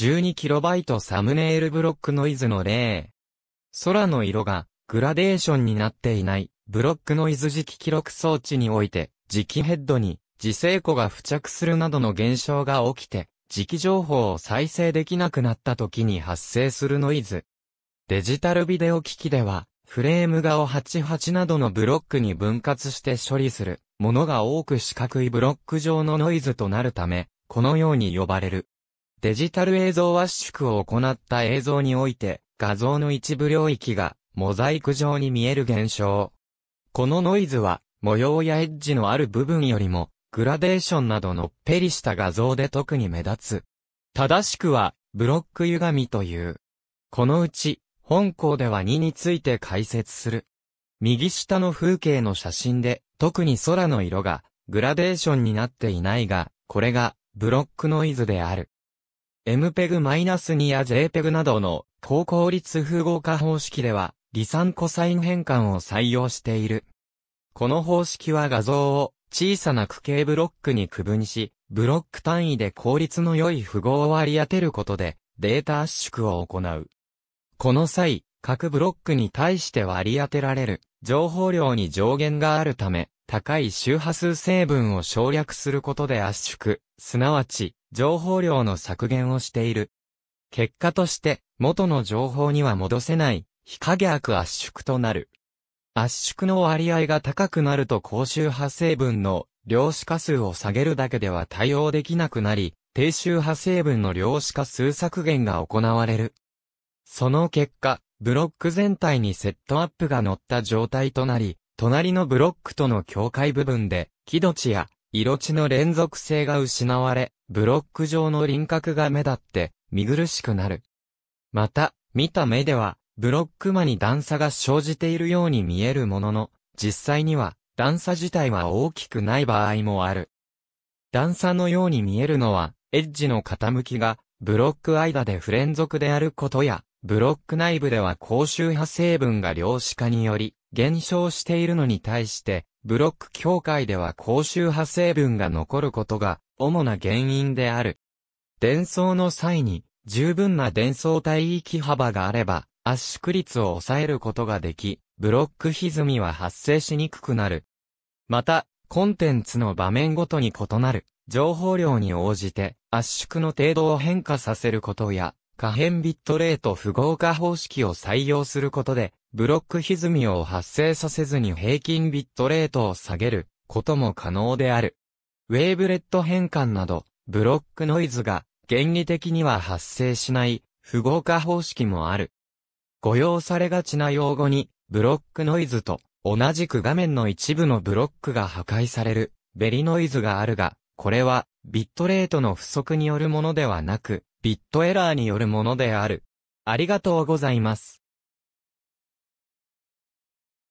12KB サムネイルブロックノイズの例。空の色がグラデーションになっていないブロックノイズ磁気記録装置において磁気ヘッドに磁性庫が付着するなどの現象が起きて磁気情報を再生できなくなった時に発生するノイズ。デジタルビデオ機器ではフレーム画を88などのブロックに分割して処理するものが多く四角いブロック状のノイズとなるため、このように呼ばれる。デジタル映像圧縮を行った映像において、画像の一部領域が、モザイク状に見える現象。このノイズは、模様やエッジのある部分よりも、グラデーションなどのっぺりした画像で特に目立つ。正しくは、ブロック歪みという。このうち、本校では2について解説する。右下の風景の写真で、特に空の色が、グラデーションになっていないが、これが、ブロックノイズである。MPEG-2 や JPEG などの高効率符号化方式では、離散コサイン変換を採用している。この方式は画像を小さな区形ブロックに区分し、ブロック単位で効率の良い符号を割り当てることでデータ圧縮を行う。この際、各ブロックに対して割り当てられる情報量に上限があるため、高い周波数成分を省略することで圧縮、すなわち、情報量の削減をしている。結果として、元の情報には戻せない、非可逆圧縮となる。圧縮の割合が高くなると高周波成分の量子化数を下げるだけでは対応できなくなり、低周波成分の量子化数削減が行われる。その結果、ブロック全体にセットアップが乗った状態となり、隣のブロックとの境界部分で、木土地や色地の連続性が失われ、ブロック上の輪郭が目立って、見苦しくなる。また、見た目では、ブロック間に段差が生じているように見えるものの、実際には、段差自体は大きくない場合もある。段差のように見えるのは、エッジの傾きが、ブロック間で不連続であることや、ブロック内部では高周波成分が量子化により、減少しているのに対して、ブロック境界では高周波成分が残ることが主な原因である。伝送の際に十分な伝送帯域幅があれば圧縮率を抑えることができ、ブロック歪みは発生しにくくなる。また、コンテンツの場面ごとに異なる情報量に応じて圧縮の程度を変化させることや可変ビットレート符号化方式を採用することでブロック歪みを発生させずに平均ビットレートを下げることも可能である。ウェーブレット変換など、ブロックノイズが原理的には発生しない符号化方式もある。誤用されがちな用語に、ブロックノイズと同じく画面の一部のブロックが破壊されるベリノイズがあるが、これはビットレートの不足によるものではなく、ビットエラーによるものである。ありがとうございます。